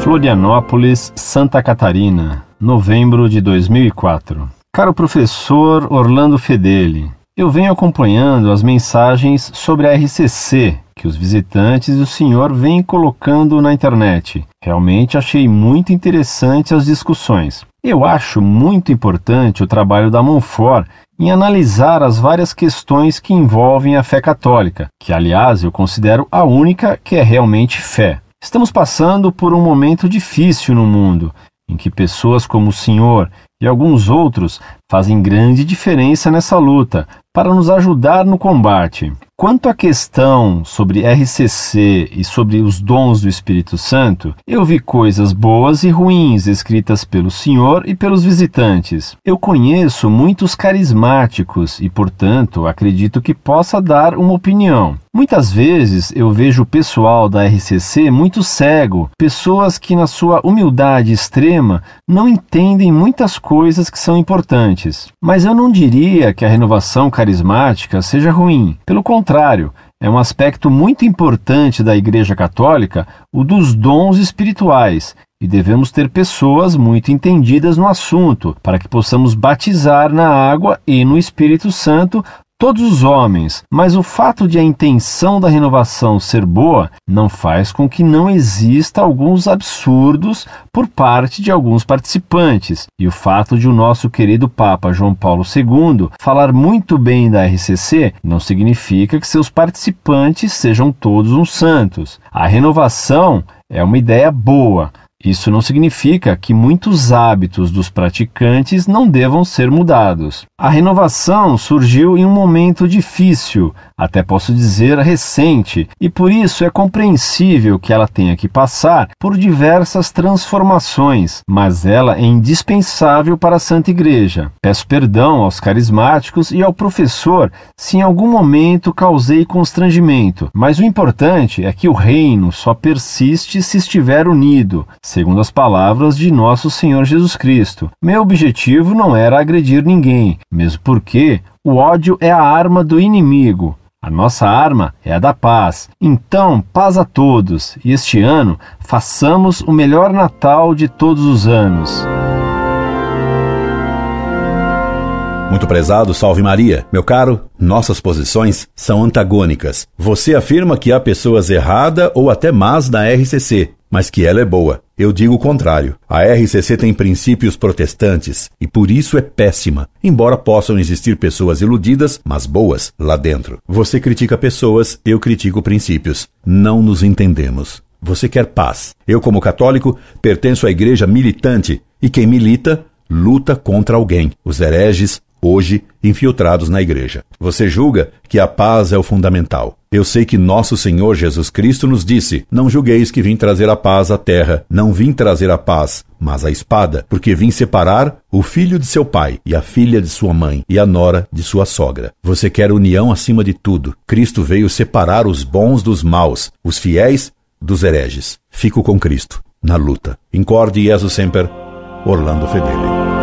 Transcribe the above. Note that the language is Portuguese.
Florianópolis, Santa Catarina, novembro de 2004. Caro professor Orlando Fedeli, eu venho acompanhando as mensagens sobre a RCC que os visitantes e o senhor vêm colocando na internet. Realmente achei muito interessante as discussões. Eu acho muito importante o trabalho da Monfort em analisar as várias questões que envolvem a fé católica, que aliás eu considero a única que é realmente fé. Estamos passando por um momento difícil no mundo, em que pessoas como o senhor e alguns outros fazem grande diferença nessa luta para nos ajudar no combate. Quanto à questão sobre RCC e sobre os dons do Espírito Santo, eu vi coisas boas e ruins escritas pelo Senhor e pelos visitantes. Eu conheço muitos carismáticos e, portanto, acredito que possa dar uma opinião. Muitas vezes eu vejo o pessoal da RCC muito cego, pessoas que, na sua humildade extrema, não entendem muitas coisas que são importantes antes. Mas eu não diria que a renovação carismática seja ruim. Pelo contrário, é um aspecto muito importante da Igreja Católica o dos dons espirituais, e devemos ter pessoas muito entendidas no assunto, para que possamos batizar na água e no Espírito Santo todos os homens, mas o fato de a intenção da renovação ser boa não faz com que não exista alguns absurdos por parte de alguns participantes. E o fato de o nosso querido Papa João Paulo II falar muito bem da RCC não significa que seus participantes sejam todos uns santos. A renovação é uma ideia boa, isso não significa que muitos hábitos dos praticantes não devam ser mudados. A renovação surgiu em um momento difícil, até posso dizer recente, e por isso é compreensível que ela tenha que passar por diversas transformações, mas ela é indispensável para a Santa Igreja. Peço perdão aos carismáticos e ao professor se em algum momento causei constrangimento, mas o importante é que o reino só persiste se estiver unido, segundo as palavras de nosso Senhor Jesus Cristo. Meu objetivo não era agredir ninguém, mesmo porque o ódio é a arma do inimigo. A nossa arma é a da paz. Então, paz a todos e este ano façamos o melhor Natal de todos os anos. Muito prezado, salve Maria. Meu caro, nossas posições são antagônicas. Você afirma que há pessoas erradas ou até más na RCC mas que ela é boa. Eu digo o contrário. A RCC tem princípios protestantes e por isso é péssima, embora possam existir pessoas iludidas, mas boas lá dentro. Você critica pessoas, eu critico princípios. Não nos entendemos. Você quer paz. Eu, como católico, pertenço à igreja militante e quem milita luta contra alguém. Os hereges hoje infiltrados na igreja. Você julga que a paz é o fundamental. Eu sei que nosso Senhor Jesus Cristo nos disse: Não julgueis que vim trazer a paz à terra, não vim trazer a paz, mas a espada, porque vim separar o filho de seu pai, e a filha de sua mãe, e a nora de sua sogra. Você quer união acima de tudo. Cristo veio separar os bons dos maus, os fiéis dos hereges. Fico com Cristo, na luta. Incorde Jesus Semper, Orlando Fedeli.